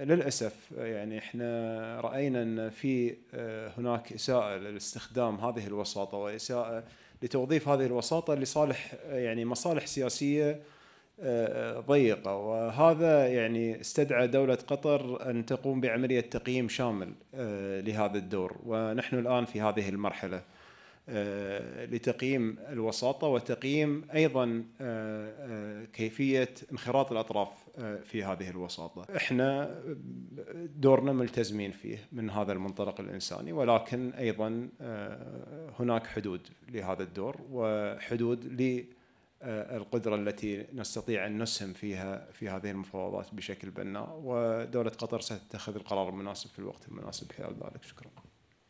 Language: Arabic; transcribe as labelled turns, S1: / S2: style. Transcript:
S1: للاسف يعني احنا راينا ان في آه، هناك اساءه لاستخدام هذه الوساطه واساءه لتوظيف هذه الوساطه لصالح آه، يعني مصالح سياسيه آه، ضيقه وهذا يعني استدعى دوله قطر ان تقوم بعمليه تقييم شامل لهذا الدور ونحن الان في هذه المرحله. آه، لتقييم الوساطة وتقييم أيضا آه، آه، كيفية انخراط الأطراف في هذه الوساطة إحنا دورنا ملتزمين فيه من هذا المنطلق الإنساني ولكن أيضا هناك حدود لهذا الدور وحدود القدرة التي نستطيع أن نسهم فيها في هذه المفاوضات بشكل بناء ودولة قطر ستتخذ القرار المناسب في الوقت المناسب حيال ذلك شكرا